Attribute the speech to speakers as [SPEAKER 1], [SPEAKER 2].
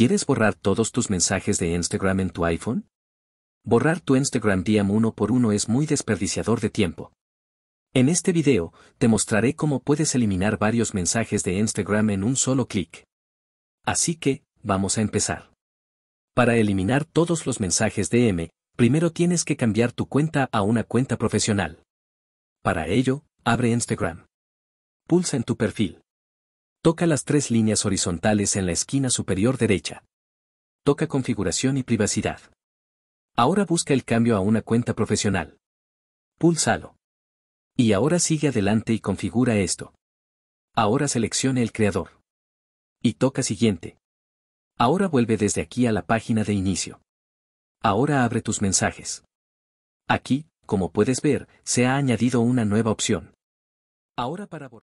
[SPEAKER 1] ¿Quieres borrar todos tus mensajes de Instagram en tu iPhone? Borrar tu Instagram DM uno por uno es muy desperdiciador de tiempo. En este video, te mostraré cómo puedes eliminar varios mensajes de Instagram en un solo clic. Así que, vamos a empezar. Para eliminar todos los mensajes DM, primero tienes que cambiar tu cuenta a una cuenta profesional. Para ello, abre Instagram. Pulsa en tu perfil. Toca las tres líneas horizontales en la esquina superior derecha. Toca configuración y privacidad. Ahora busca el cambio a una cuenta profesional. Pulsalo. Y ahora sigue adelante y configura esto. Ahora seleccione el creador. Y toca siguiente. Ahora vuelve desde aquí a la página de inicio. Ahora abre tus mensajes.
[SPEAKER 2] Aquí, como puedes ver, se ha añadido una nueva opción.
[SPEAKER 3] Ahora para